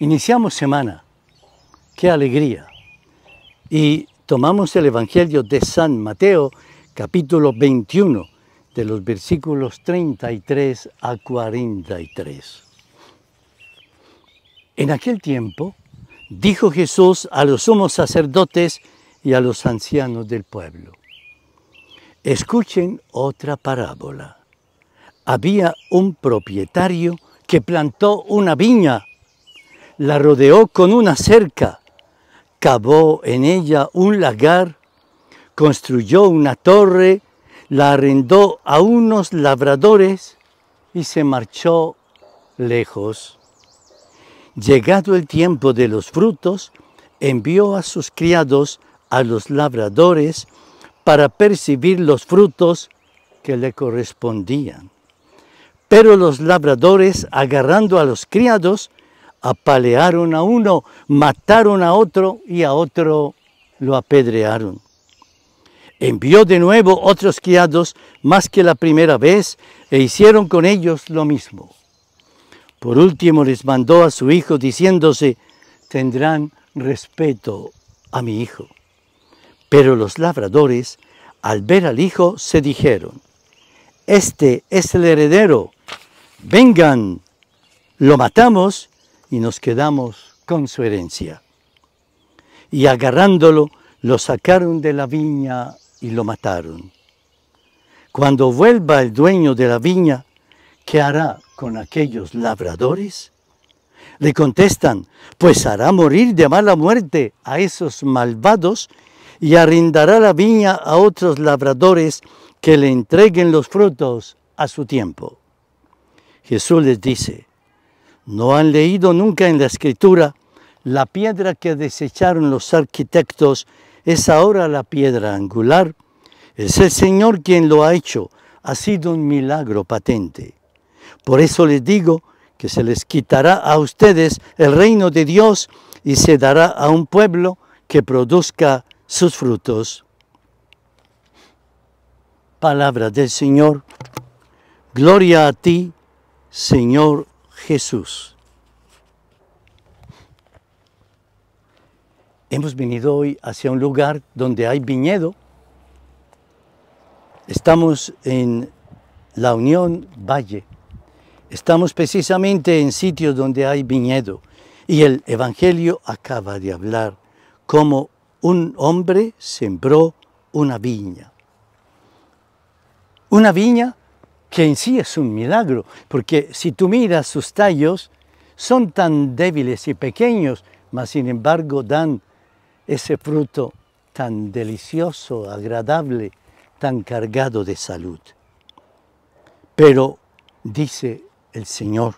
Iniciamos semana, qué alegría. Y tomamos el Evangelio de San Mateo, capítulo 21, de los versículos 33 a 43. En aquel tiempo dijo Jesús a los sumos sacerdotes y a los ancianos del pueblo, escuchen otra parábola. Había un propietario que plantó una viña la rodeó con una cerca, cavó en ella un lagar, construyó una torre, la arrendó a unos labradores y se marchó lejos. Llegado el tiempo de los frutos, envió a sus criados a los labradores para percibir los frutos que le correspondían. Pero los labradores, agarrando a los criados, apalearon a uno, mataron a otro y a otro lo apedrearon. Envió de nuevo otros criados más que la primera vez e hicieron con ellos lo mismo. Por último les mandó a su hijo diciéndose, tendrán respeto a mi hijo. Pero los labradores, al ver al hijo, se dijeron, este es el heredero, vengan, lo matamos y nos quedamos con su herencia. Y agarrándolo, lo sacaron de la viña y lo mataron. Cuando vuelva el dueño de la viña, ¿qué hará con aquellos labradores? Le contestan, pues hará morir de mala muerte a esos malvados y arrendará la viña a otros labradores que le entreguen los frutos a su tiempo. Jesús les dice, ¿No han leído nunca en la escritura la piedra que desecharon los arquitectos es ahora la piedra angular? Es el Señor quien lo ha hecho. Ha sido un milagro patente. Por eso les digo que se les quitará a ustedes el reino de Dios y se dará a un pueblo que produzca sus frutos. Palabra del Señor. Gloria a ti, Señor Jesús. Hemos venido hoy hacia un lugar donde hay viñedo. Estamos en la Unión Valle. Estamos precisamente en sitios donde hay viñedo. Y el Evangelio acaba de hablar como un hombre sembró una viña. Una viña que en sí es un milagro, porque si tú miras sus tallos, son tan débiles y pequeños, mas sin embargo dan ese fruto tan delicioso, agradable, tan cargado de salud. Pero dice el Señor,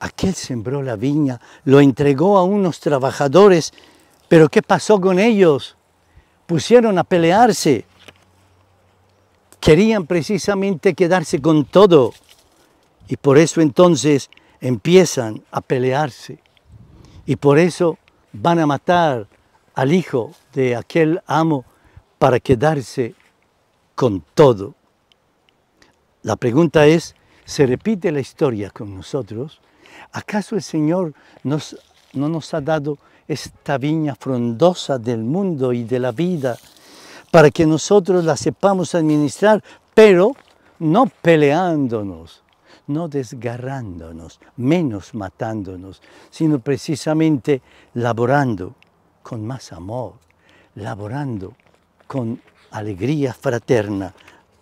aquel sembró la viña, lo entregó a unos trabajadores, pero ¿qué pasó con ellos? Pusieron a pelearse, Querían precisamente quedarse con todo. Y por eso entonces empiezan a pelearse. Y por eso van a matar al hijo de aquel amo para quedarse con todo. La pregunta es, ¿se repite la historia con nosotros? ¿Acaso el Señor no nos ha dado esta viña frondosa del mundo y de la vida? para que nosotros la sepamos administrar, pero no peleándonos, no desgarrándonos, menos matándonos, sino precisamente laborando con más amor, laborando con alegría fraterna,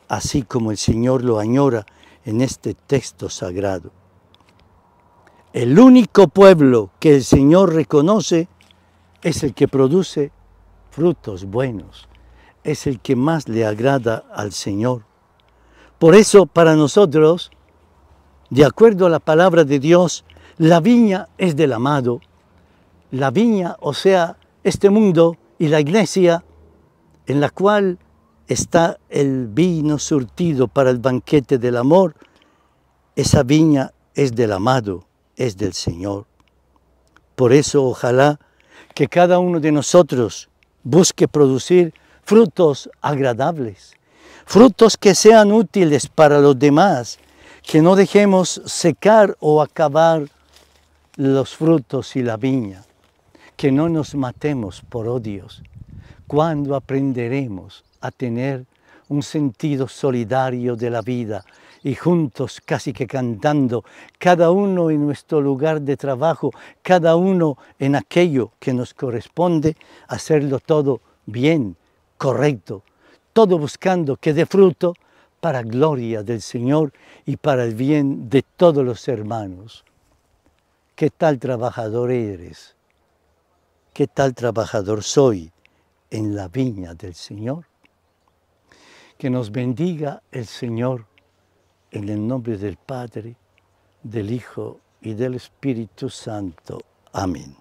así como el Señor lo añora en este texto sagrado. El único pueblo que el Señor reconoce es el que produce frutos buenos es el que más le agrada al Señor. Por eso para nosotros, de acuerdo a la palabra de Dios, la viña es del amado. La viña, o sea, este mundo y la iglesia en la cual está el vino surtido para el banquete del amor, esa viña es del amado, es del Señor. Por eso ojalá que cada uno de nosotros busque producir frutos agradables, frutos que sean útiles para los demás, que no dejemos secar o acabar los frutos y la viña, que no nos matemos por odios. Cuando aprenderemos a tener un sentido solidario de la vida y juntos, casi que cantando, cada uno en nuestro lugar de trabajo, cada uno en aquello que nos corresponde, hacerlo todo bien, correcto, todo buscando que dé fruto para gloria del Señor y para el bien de todos los hermanos. ¿Qué tal trabajador eres? ¿Qué tal trabajador soy en la viña del Señor? Que nos bendiga el Señor en el nombre del Padre, del Hijo y del Espíritu Santo. Amén.